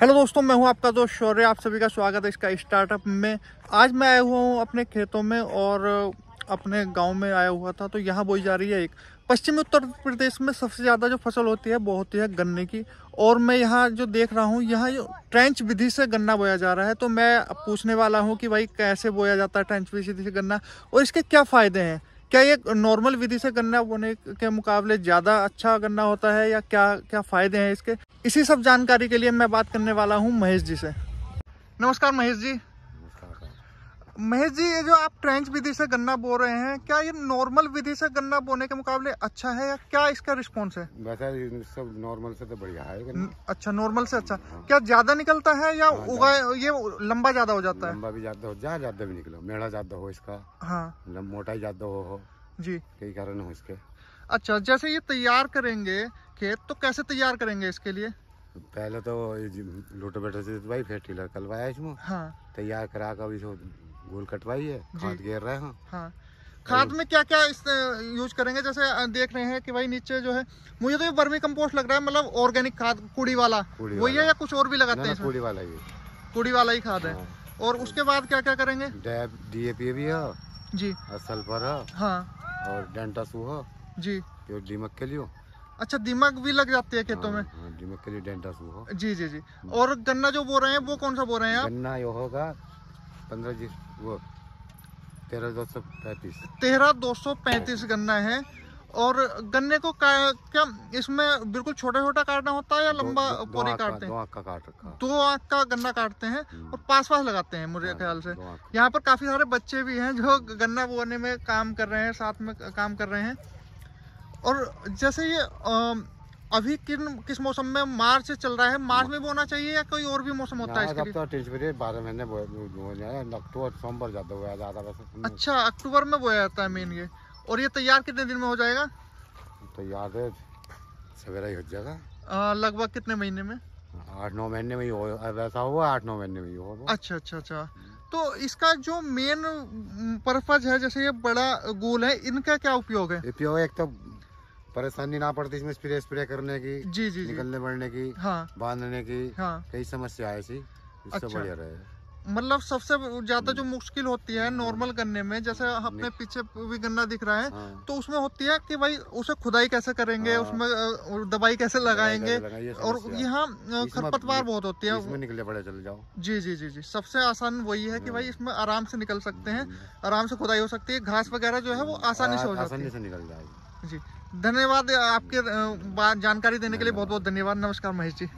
Hello दोस्तों मैं हूं आपका दोस्त शौर्य आप सभी का स्वागत है इसका स्टार्टअप में आज मैं आया हुआ हूं अपने खेतों में और अपने गांव में आया हुआ था तो यहाँ बोई जा रही है एक पश्चिमी उत्तर प्रदेश में सबसे ज़्यादा जो फसल होती है वो होती है गन्ने की और मैं यहाँ जो देख रहा हूँ यहाँ ट्रेंच विधि से गन्ना बोया जा रहा है तो मैं पूछने वाला हूँ कि भाई कैसे बोया जाता है ट्रेंच विधि से गन्ना और इसके क्या फ़ायदे हैं क्या ये नॉर्मल विधि से गन्ना बोने के मुकाबले ज़्यादा अच्छा गन्ना होता है या क्या क्या फ़ायदे हैं इसके इसी सब जानकारी के लिए मैं बात करने वाला हूँ महेश जी से नमस्कार महेश जी महेश जी ये जो आप ट्रेंच विधि से गन्ना बो रहे हैं क्या ये नॉर्मल विधि से गन्ना बोने के मुकाबले अच्छा है या क्या इसका रिस्पॉन्स है वैसा सब नॉर्मल से तो बढ़िया है अच्छा नॉर्मल से अच्छा हाँ। क्या ज्यादा निकलता है या हाँ, उगा ये लंबा ज्यादा हो जाता है लंबा भी ज्यादा ज्यादा भी निकलो मेढ़ा ज्यादा हो इसका हाँ मतलब मोटा ज्यादा हो, जी कई कारण हो इसके अच्छा जैसे ये तैयार करेंगे खेत तो कैसे तैयार करेंगे इसके लिए पहले तो लूटो बेटो से भाई फिर टीलर कलवाया इसमें हाँ तैयार करा कर गोल कटवाई है खाद गिर रहे हैं हाँ खाद में क्या क्या इस यूज करेंगे जैसे देख रहे हैं कि भाई नीचे जो है मुझे तो ये वर्मी कंपोस्ट लग रहा है मतलब ऑर्गेनिक खाद कुड़ी वाला वही है या कुछ और भी लगाते हैं कुड़ी वाला ही कुड़ी वाला ही खाद है हाँ। और उसके बाद क्या क्या करेंगे डीएपी भी है जी सल्फर है हाँ और डेंटा सूहा जी और दीमक के लिए अच्छा दीमक भी लग जाती है खेतों में हाँ, हाँ, दीमक के लिए डेंटा सूहा जी जी जी और गन्ना जो बो रहे हैं वो कौन सा बो रहे हैं गन्ना ये होगा पंद्रह जी वो तेरह दो सौ पैंतीस तेरह दो सौ पैंतीस गन्ना है और गन्ने को का, क्या इसमें बिल्कुल छोटा छोटा काटना होता है या लंबा पोरे काटते हैं दो आँख का काट रखा दो आँख का गन्ना काटते हैं हम्म। और पास पास लगाते हैं मुझे हाँ, ख्याल से यहाँ पर काफी सारे बच्चे भी हैं जो गन्ना बोने में काम कर रहे हैं साथ में काम कर रहे हैं और जैसे ये अभी किन किस मौसम में मार्च चल रहा है मार्च में बोना चाहिए या कोई और भी मौसम होता है तो बारह महीने अक्टूबर सोमवार ज्यादा बोया जाता है अच्छा अक्टूबर में बोया जाता है मेन ये और ये तैयार कितने दिन में हो जाएगा तैयार है सवेरा ही हो जाएगा लगभग कितने महीने में आठ नौ महीने में ही हो वैसा हुआ आठ नौ महीने में ही होगा अच्छा अच्छा अच्छा तो इसका जो मेन पर्पज है जैसे ये बड़ा गोल है इनका क्या उपयोग है उपयोग एक तो परेशानी ना पड़ती इसमें स्प्रे स्प्रे करने की जी जी निकलने बढ़ने की हाँ बांधने की हाँ कई समस्या ऐसी अच्छा। बढ़िया रहे मतलब सबसे ज्यादा जो हम्म। मुश्किल होती है नॉर्मल हम्म। गन्ने में जैसे हम्म। अपने पीछे भी गन्ना दिख रहा है हाँ। तो उसमें होती है कि भाई उसे खुदाई कैसे करेंगे हाँ। उसमें दवाई कैसे लगाएंगे और यहाँ खरपतवार बहुत होती है इसमें निकले बड़े चले जाओ जी जी जी जी सबसे आसान वही है कि भाई इसमें आराम से निकल सकते हैं आराम से खुदाई हो सकती है घास वगैरह जो है वो आसानी से हो जाती है जी धन्यवाद आपके जानकारी देने के लिए बहुत बहुत धन्यवाद नमस्कार महेश जी